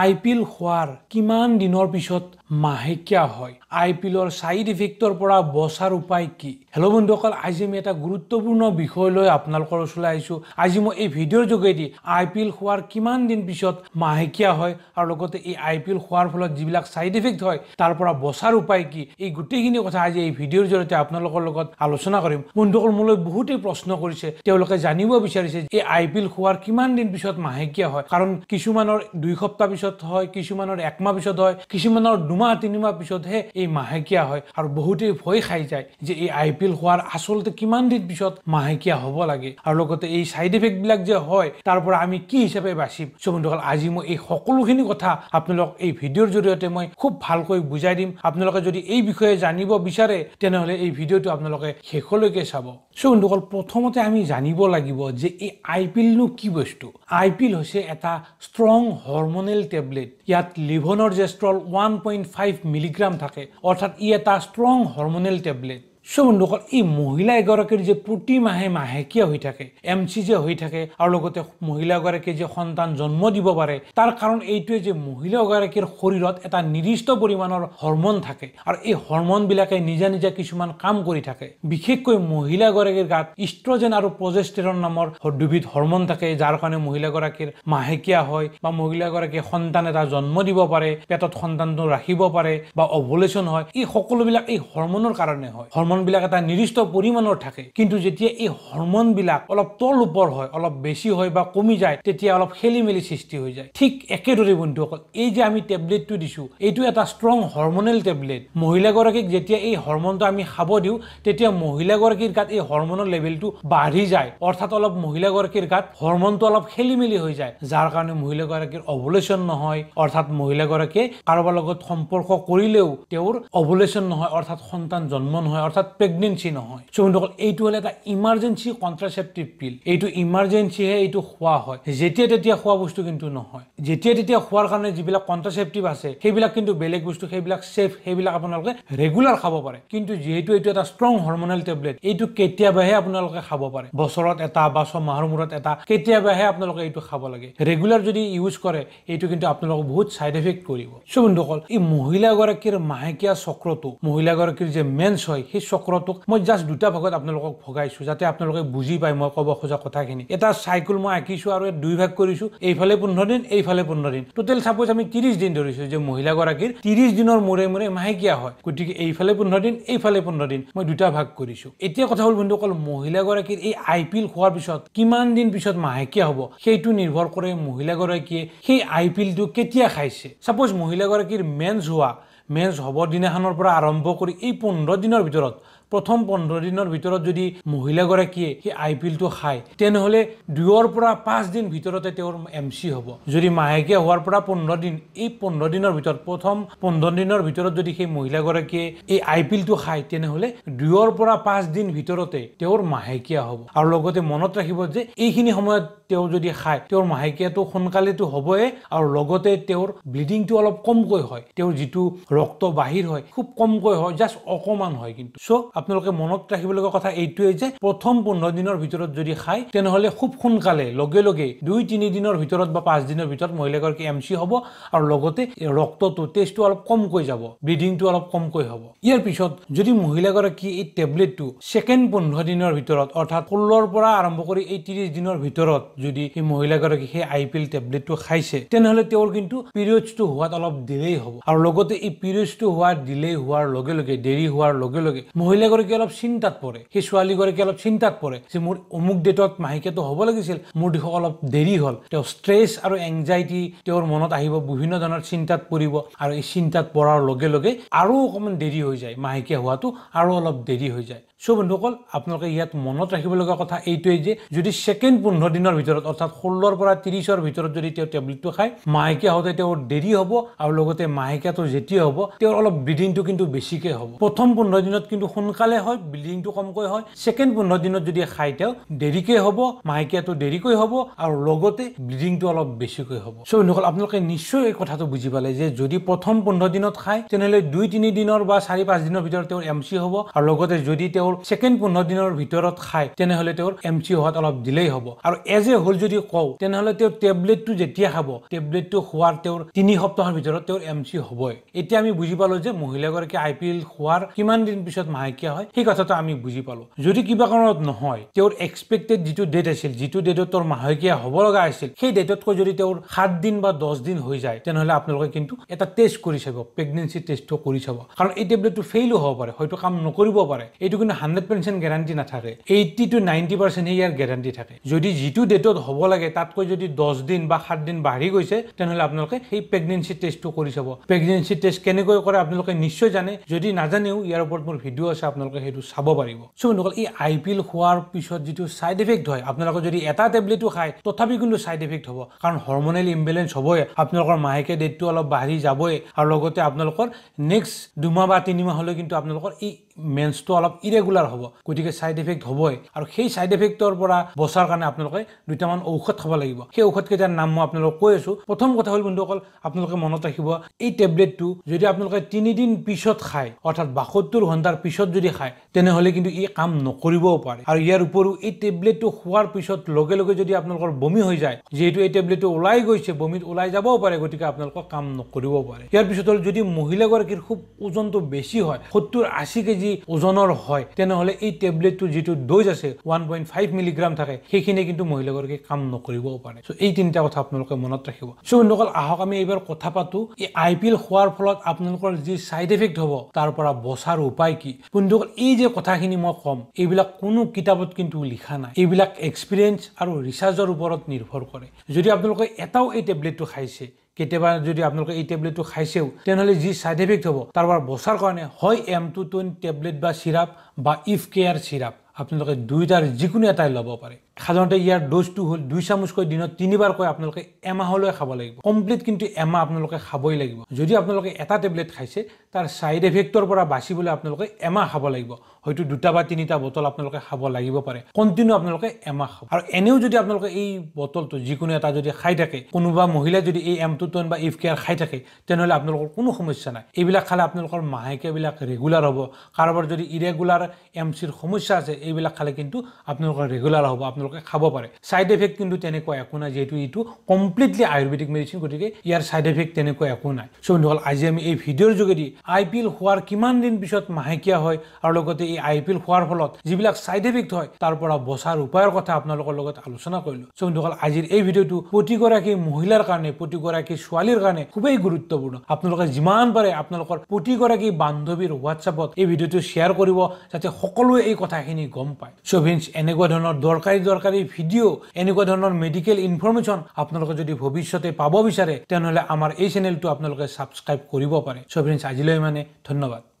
আই P L হোৱাৰ কিমান দিনৰ পিছত মাহেকীয়া হয় আই পি এলৰ ছাইড ইফেক্টৰ পৰা বচাৰ উপায় কি হেল্ল' বন্ধুসকল আজি আমি এটা গুৰুত্বপূৰ্ণ বিষয় লৈ আপোনালোকৰ ওচৰলৈ আহিছোঁ আজি মই এই ভিডিঅ'ৰ যোগেদি আই পি এল হোৱাৰ কিমান দিন পিছত মাহেকীয়া হয় আৰু লগতে এই আই পি এল হোৱাৰ ফলত যিবিলাক ছাইড ইফেক্ট হয় তাৰ পৰা বচাৰ উপায় কি এই গোটেইখিনি কথা আজি এই ভিডিঅ'ৰ জৰিয়তে আপোনালোকৰ লগত আলোচনা কৰিম বন্ধুসকল মোলৈ বহুতেই প্ৰশ্ন কৰিছে তেওঁলোকে জানিব বিচাৰিছে এই আই পি এল হোৱাৰ কিমান দিন পিছত মাহেকীয়া হয় কাৰণ কিছুমানৰ দুই সপ্তাহ পিছত হয় কিছুমানৰ একমাহ পিছত হয় কিছুমানৰ দুমাহ তিনিমাহ পিছতহে এই মাহেকীয়া হয় আৰু বহুতেই ভয় খাই যায় যে এই আই পি এল হোৱাৰ আচলতে কিমান দিন পিছত মাহেকীয়া হ'ব লাগে আৰু লগতে এই ছাইড এফেক্টবিলাক যে হয় তাৰ পৰা আমি কি হিচাপে বাচিম চ' বন্ধুসকল আজি মই এই সকলোখিনি কথা আপোনালোক এই ভিডিঅ'ৰ জৰিয়তে মই খুব ভালকৈ বুজাই দিম আপোনালোকে যদি এই বিষয়ে জানিব বিচাৰে তেনেহ'লে এই ভিডিঅ'টো আপোনালোকে শেষলৈকে চাব চ' বন্ধুসকল প্ৰথমতে আমি জানিব লাগিব যে এই আই পি এলনো কি বস্তু আই পি এল হৈছে এটা ষ্ট্ৰং হৰমনেল টেবলেট ইয়াত levonorgestrel one point five milligram থাকে অৰ্থাৎ ই এটা ষ্ট্ৰং হৰ্মনেল টেবলেট চ' বন্ধুসকল এই মহিলা এগৰাকীৰ যে প্ৰতি মাহে মাহেকীয়া হৈ থাকে এম চি যে হৈ থাকে আৰু লগতে মহিলাগৰাকীয়ে যে সন্তান জন্ম দিব পাৰে তাৰ কাৰণ এইটোৱে যে মহিলাগৰাকীৰ শৰীৰত এটা নিৰ্দিষ্ট পৰিমাণৰ হৰ্মন থাকে আৰু এই হৰ্মনবিলাকে নিজা নিজা কিছুমান কাম কৰি থাকে বিশেষকৈ মহিলাগৰাকীৰ গাত ইষ্ট্ৰজেন আৰু প্ৰজেষ্টেৰন নামৰ দুবিধ হৰ্মন থাকে যাৰ কাৰণে মহিলাগৰাকীৰ মাহেকীয়া হয় বা মহিলাগৰাকীয়ে সন্তান এটা জন্ম দিব পাৰে পেটত সন্তানটো ৰাখিব পাৰে বা অভলেশ্যন হয় এই সকলোবিলাক এই হৰ্মনৰ কাৰণে হয় হৰ্মনবিলাক এটা নিৰ্দিষ্ট পৰিমাণৰ থাকে কিন্তু যেতিয়া এই হৰমন বিলাক অলপ তল ওপৰ হয় অলপ বেছি হয় বা কমি যায় তেতিয়া অলপ খেলি মেলি সৃষ্টি হৈ যায় ঠিক একেদৰে বন্ধুসকল এই যে আমি টেবলেটটো দিছোঁ এইটো এটা ষ্ট্ৰং হৰমনেল টেবলেট মহিলাগৰাকীক যেতিয়া এই হৰমনটো আমি খাব দিওঁ তেতিয়া মহিলাগৰাকীৰ গাত এই হৰমনৰ লেভেলটো বাঢ়ি যায় অৰ্থাৎ অলপ মহিলাগৰাকীৰ গাত হৰমনটো অলপ খেলি মেলি হৈ যায় যাৰ কাৰণে মহিলাগৰাকীৰ অভলেশ্যন নহয় অৰ্থাৎ মহিলাগৰাকীয়ে কাৰোবাৰ লগত সম্পৰ্ক কৰিলেও তেওঁৰ অভলেশ্যন নহয় অৰ্থাৎ সন্তান জন্ম নহয় অৰ্থাৎ অৰ্থাৎ প্ৰেগনেঞ্চি নহয় চহুনসকল এইটো হ'ল এটা ইমাৰ্জেঞ্চি কণ্ট্ৰাচেপ্টিভ পিল এইটো ইমাৰ্জেঞ্চিহে এইটো খোৱা হয় যেতিয়া তেতিয়া খোৱা বস্তু কিন্তু নহয় যেতিয়া তেতিয়া খোৱাৰ কাৰণে যিবিলাক কণ্ট্ৰাচেপ্টিভ আছে সেইবিলাক কিন্তু বেলেগ বস্তু সেইবিলাক চেফ সেইবিলাক আপোনালোকে ৰেগুলাৰ খাব পাৰে কিন্তু যিহেতু এইটো এটা ষ্ট্ৰং হৰ্মনেল টেবলেট এইটো কেতিয়াবাহে আপোনালোকে খাব পাৰে বছৰত এটা বা ছমাহৰ মূৰত এটা কেতিয়াবাহে আপোনালোকে এইটো খাব লাগে ৰেগুলাৰ যদি ইউজ কৰে এইটো কিন্তু আপোনালোকক বহুত ছাইড এফেক্ট কৰিব চ বন্ধুসকল এই মহিলাগৰাকীৰ মাহেকীয়া চক্ৰটো মহিলাগৰাকীৰ যে মেন্স হয় সেই চক্ৰটোক মই জাষ্ট দুটা ভাগত আপোনালোকক ভগাইছোঁ যাতে আপোনালোকে বুজি পায় মই ক'ব খোজা কথাখিনি এটা চাইকেল মই আঁকিছোঁ আৰু দুই ভাগ কৰিছো এইফালে পোন্ধৰ দিন এইফালে পোন্ধৰ দিন টোটেল ছাপ'জ আমি ত্ৰিছ দিন ধৰিছোঁ যে মহিলাগৰাকীৰ ত্ৰিছ দিনৰ মূৰে মূৰে মাহেকীয়া হয় গতিকে এইফালে পোন্ধৰ দিন এইফালে পোন্ধৰ দিন মই দুটা ভাগ কৰিছোঁ এতিয়া কথা হ'ল অকল মহিলাগৰাকীৰ এই আই পি এল খোৱাৰ পিছত কিমান দিন পিছত মাহেকীয়া হ'ব সেইটো নিৰ্ভৰ কৰে মহিলাগৰাকীয়ে সেই আই পি এলটো কেতিয়া খাইছে ছাপ'জ মহিলাগৰাকীৰ মেন্স হোৱা মেজ হ'ব দিনাখনৰ পৰা আৰম্ভ কৰি এই পোন্ধৰ দিনৰ ভিতৰত প্ৰথম পোন্ধৰ দিনৰ ভিতৰত যদি মহিলাগৰাকীয়ে সেই আই পি এলটো খায় তেনেহ'লে দুয়োৰ পৰা পাঁচ দিন ভিতৰতে তেওঁৰ এম চি হ'ব যদি মাহেকীয়া হোৱাৰ পৰা পোন্ধৰ দিন এই পোন্ধৰ দিনৰ ভিতৰত প্ৰথম পোন্ধৰ দিনৰ ভিতৰত যদি সেই মহিলাগৰাকীয়ে এই আই পি এলটো খায় তেনেহ'লে দুয়োৰ পৰা পাঁচ দিন ভিতৰতে তেওঁৰ মাহেকীয়া হ'ব আৰু লগতে মনত ৰাখিব যে এইখিনি সময়ত তেওঁ যদি খায় তেওঁৰ মাহেকীয়াটো সোনকালেতো হ'বই আৰু লগতে তেওঁৰ ব্লিডিংটো অলপ কমকৈ হয় তেওঁৰ যিটো ৰক্ত বাহিৰ হয় খুব কমকৈ হয় জাষ্ট অকণমান হয় কিন্তু চ' আপোনালোকে মনত ৰাখিবলগীয়া কথা এইটোৱে যে প্ৰথম পোন্ধৰ দিনৰ ভিতৰত যদি খায় তেনেহ'লে খুব সোনকালে লগে লগে দুই তিনিদিনৰ ভিতৰত বা পাঁচদিনৰ ভিতৰত মহিলাগৰাকী এম চি হ'ব আৰু লগতে ৰক্তটো টেষ্টটো অলপ কমকৈ যাব ব্লিডিংটো অলপ কমকৈ হ'ব ইয়াৰ পিছত যদি মহিলাগৰাকী এই টেবলেটটো ছেকেণ্ড পোন্ধৰ দিনৰ ভিতৰত অৰ্থাৎ ষোল্লৰ পৰা আৰম্ভ কৰি এই ত্ৰিছ দিনৰ ভিতৰত যদি সেই মহিলাগৰাকী সেই আই পি এল টেবলেটটো খাইছে তেনেহ'লে তেওঁৰ কিন্তু পিৰিয়ডছটো হোৱাত অলপ ডিলেই হ'ব আৰু লগতে এই পিৰিয়ডছটো হোৱাৰ ডিলে হোৱাৰ লগে লগে দেৰি হোৱাৰ লগে লগে মহিলা ছোৱালীগৰাকী অলপ চিন্তাত পৰে সেই ছোৱালীগৰাকী অলপ চিন্তাত পৰে যে মোৰ অমুক ডেটত মাহেকীয়াটো হ'ব লাগিছিল মোৰ দিশ অলপ দেৰি হ'ল তেওঁ ষ্ট্ৰেছ আৰু এংজাইটি তেওঁৰ মনত আহিব বিভিন্ন ধৰণৰ চিন্তাত পৰিব আৰু এই চিন্তাত পৰাৰ লগে লগে আৰু অকণমান দেৰি হৈ যায় মাহেকীয়া হোৱাটো আৰু অলপ দেৰি হৈ যায় চ' বন্ধুসকল আপোনালোকে ইয়াত মনত ৰাখিব লগা কথা এইটোৱেই যে যদি ছেকেণ্ড পোন্ধৰ দিনৰ ভিতৰত অৰ্থাৎ ষোল্লৰ পৰা ত্ৰিছৰ ভিতৰত যদি তেওঁ টেবলেটটো খায় মাহেকীয়া হওঁতে তেওঁৰ দেৰি হ'ব আৰু লগতে মাহেকীয়াটো যেতিয়া হ'ব তেওঁৰ অলপ ব্ৰিডিংটো কিন্তু বেছিকৈ হ'ব প্ৰথম পোন্ধৰ দিনত কিন্তু সোনকালে সোনকালে হয় ব্লিডিংটো কমকৈ হয় ছেকেণ্ড পোন্ধৰ দিনত যদি খাই তেওঁ দেৰিকৈ হ'ব মাহেকীয়াটো দেৰিকৈ হ'ব আৰু লগতে ব্লিডিংটো অলপ বেছিকৈ হ'ব চ' এনেকুৱা আপোনালোকে নিশ্চয় এই কথাটো বুজি পালে যে যদি প্ৰথম পোন্ধৰ দিনত খায় তেনেহ'লে দুই তিনিদিনৰ বা চাৰি পাঁচ দিনৰ ভিতৰত তেওঁৰ এম চি হ'ব আৰু লগতে যদি তেওঁৰ ছেকেণ্ড পোন্ধৰ দিনৰ ভিতৰত খায় তেনেহ'লে তেওঁৰ এম চি হোৱাত অলপ দিলেই হ'ব আৰু এজ এ হ'ল যদি কওঁ তেনেহ'লে তেওঁৰ টেবলেটটো যেতিয়া খাব টেবলেটটো খোৱাৰ তেওঁৰ তিনি সপ্তাহৰ ভিতৰত তেওঁৰ এম চি হ'বই এতিয়া আমি বুজি পালোঁ যে মহিলাগৰাকী আই পি এল খোৱাৰ কিমান দিন পিছত মাহেকীয়া কিয় হয় সেই কথাটো আমি বুজি পালো যদি কিবা কাৰণত নহয় তেওঁৰ এক্সপেক্টেড যিটো ডেট আছিল যিটো ডেটত তেওঁৰ মাহেকীয়া হ'ব লগা আছিল সেই ডেটতকৈ যদি তেওঁৰ সাত দিন বা দহ দিন হৈ যায় তেনেহ'লে আপোনালোকে কিন্তু এটা টেষ্ট কৰি চাব প্ৰেগনেঞ্চি টেষ্টটো কৰি চাব কাৰণ এই টেবলেটটো ফেইলো হ'ব পাৰে হয়তো কাম নকৰিব পাৰে এইটো কিন্তু হাণ্ড্ৰেড পাৰ্চেণ্ট গেৰাণ্টি নাথাকে এইটি টু নাইণ্টি পাৰ্চেণ্ট সেই ইয়াৰ গেৰাণ্টি থাকে যদি যিটো ডেটত হ'ব লাগে তাতকৈ যদি দহ দিন বা সাত দিন বাঢ়ি গৈছে তেনেহ'লে আপোনালোকে সেই প্ৰেগনেঞ্চি টেষ্টটো কৰি চাব প্ৰেগনেঞ্চি টেষ্ট কেনেকৈ কৰে আপোনালোকে নিশ্চয় জানে যদি নাজানেও ইয়াৰ ওপৰত মোৰ ভিডিঅ' আছে আপোনালোকে সেইটো চাব পাৰিব চুমিনসকল এই আই পি এল হোৱাৰ পিছত যিটো ছাইড ইফেক্ট হয় আপোনালোকে যদি এটা টেবলেটো খায় তথাপি কিন্তু ছাইড ইফেক্ট হ'ব কাৰণ হৰ্মনেল ইম্বেলেঞ্চ হ'বই আপোনালোকৰ মাহেকীয়া ডেটটো অলপ বাঢ়ি যাবই আৰু লগতে আপোনালোকৰ নেক্সট দুমাহ বা তিনিমাহলৈ কিন্তু আপোনালোকৰ এই মেন্সটো অলপ ইৰেগুলাৰ হ'ব গতিকে ছাইড এফেক্ট হ'বই আৰু সেই ছাইড এফেক্টৰ পৰা বচাৰ কাৰণে আপোনালোকে দুটামান ঔষধ খাব লাগিব সেই ঔষধকেইটাৰ নাম মই আপোনালোকক কৈ আছোঁ প্ৰথম কথা হ'ল বন্ধুসকল আপোনালোকে মনত ৰাখিব এই টেবলেটটো যদি আপোনালোকে তিনিদিন পিছত খায় অৰ্থাৎ বাসত্তৰ ঘণ্টাৰ পিছত যদি খায় তেনেহ'লে কিন্তু ই কাম নকৰিবও পাৰে আৰু ইয়াৰ উপৰিও এই টেবলেটটো খোৱাৰ পিছত লগে লগে যদি আপোনালোকৰ বমি হৈ যায় যিহেতু এই টেবলেটটো ওলাই গৈছে বমিত ওলাই যাবও পাৰে গতিকে আপোনালোকক কাম নকৰিবও পাৰে ইয়াৰ পিছত হ'ল যদি মহিলাগৰাকীৰ খুব ওজনটো বেছি হয় সত্তৰ আশী কেজি কেজি ওজনৰ হয় তেনেহ'লে এই টেবলেটটোৰ যিটো ড'জ আছে ওৱান পইণ্ট ফাইভ মিলিগ্ৰাম থাকে সেইখিনি কিন্তু মহিলাগৰাকীয়ে কাম নকৰিবও পাৰে চ' এই তিনিটা কথা আপোনালোকে মনত ৰাখিব চ' বন্ধুসকল আহক আমি এইবাৰ কথা পাতোঁ এই আই পি এল হোৱাৰ ফলত আপোনালোকৰ যি ছাইড এফেক্ট হ'ব তাৰ পৰা বচাৰ উপায় কি বন্ধুসকল এই যে কথাখিনি মই ক'ম এইবিলাক কোনো কিতাপত কিন্তু লিখা নাই এইবিলাক এক্সপিৰিয়েঞ্চ আৰু ৰিচাৰ্জৰ ওপৰত নিৰ্ভৰ কৰে যদি আপোনালোকে এটাও এই টেবলেটটো খাইছে কেতিয়াবা যদি আপোনালোকে এই টেবলেটটো খাইছেও তেনেহ'লে যি ছাইড এফেক্ট হ'ব তাৰ পৰা বচাৰ কাৰণে হয় এম টু টুৱেন টেবলেট বা চিৰাপ বা ইফ কেয়াৰ চিৰাপ আপোনালোকে দুয়োটাৰ যিকোনো এটাই ল'ব পাৰে সাধাৰণতে ইয়াৰ ড'জটো হ'ল দুই চামুচকৈ দিনত তিনিবাৰকৈ আপোনালোকে এমাহলৈ খাব লাগিব কমপ্লিট কিন্তু এমাহ আপোনালোকে খাবই লাগিব যদি আপোনালোকে এটা টেবলেট খাইছে তাৰ ছাইড এফেক্টৰ পৰা বাচিবলৈ আপোনালোকে এমাহ খাব লাগিব হয়তো দুটা বা তিনিটা বটল আপোনালোকে খাব লাগিব পাৰে কণ্টিনিউ আপোনালোকে এমাহ খাব আৰু এনেও যদি আপোনালোকে এই বটলটো যিকোনো এটা যদি খাই থাকে কোনোবা মহিলাই যদি এই এমটোটন বা ইফ কেয়াৰ খাই থাকে তেনেহ'লে আপোনালোকৰ কোনো সমস্যা নাই এইবিলাক খালে আপোনালোকৰ মাহেকীয়াবিলাক ৰেগুলাৰ হ'ব কাৰোবাৰ যদি ইৰেগুলাৰ এম চিৰ সমস্যা আছে এইবিলাক খালে কিন্তু আপোনালোকৰ ৰেগুলাৰ হ'ব আপোনালোকে খাব পাৰে ছাইড এফেক্ট কিন্তু তেনেকুৱা একো নাই যিহেতু এইটো কমপ্লিটলি আয়ুৰ্বেদিক মেডিচিন গতিকে ইয়াৰ ছাইড এফেক্ট তেনেকুৱা একো নাই চ' বন্ধুসকল আজি আমি এই ভিডিঅ'ৰ যোগেদি আই পি এল হোৱাৰ কিমান দিন পিছত মাহেকীয়া হয় আৰু লগতে এই আই পি এল হোৱাৰ ফলত যিবিলাক ছাইড এফেক্ট হয় তাৰ পৰা বচাৰ উপায়ৰ কথা আপোনালোকৰ লগত আলোচনা কৰিলোঁ চ' বন্ধুসকল আজিৰ এই ভিডিঅ'টো প্ৰতিগৰাকী মহিলাৰ কাৰণে প্ৰতিগৰাকী ছোৱালীৰ কাৰণে খুবেই গুৰুত্বপূৰ্ণ আপোনালোকে যিমান পাৰে আপোনালোকৰ প্ৰতিগৰাকী বান্ধৱীৰ হোৱাটছএপত এই ভিডিঅ'টো শ্বেয়াৰ কৰিব যাতে সকলোৱে এই কথাখিনি গম পায় চ' ভিন্স এনেকুৱা ধৰণৰ দৰকাৰী দৰকাৰী ভিডিঅ' এনেকুৱা ধৰণৰ মেডিকেল ইনফৰ্মেশ্যন আপোনালোকে যদি ভৱিষ্যতে পাব বিচাৰে তেনেহ'লে আমাৰ এই চেনেলটো আপোনালোকে ছাবস্ক্ৰাইব কৰিব পাৰে ছ' ফ্ৰেণ্ডছ আজিলৈ মানে ধন্যবাদ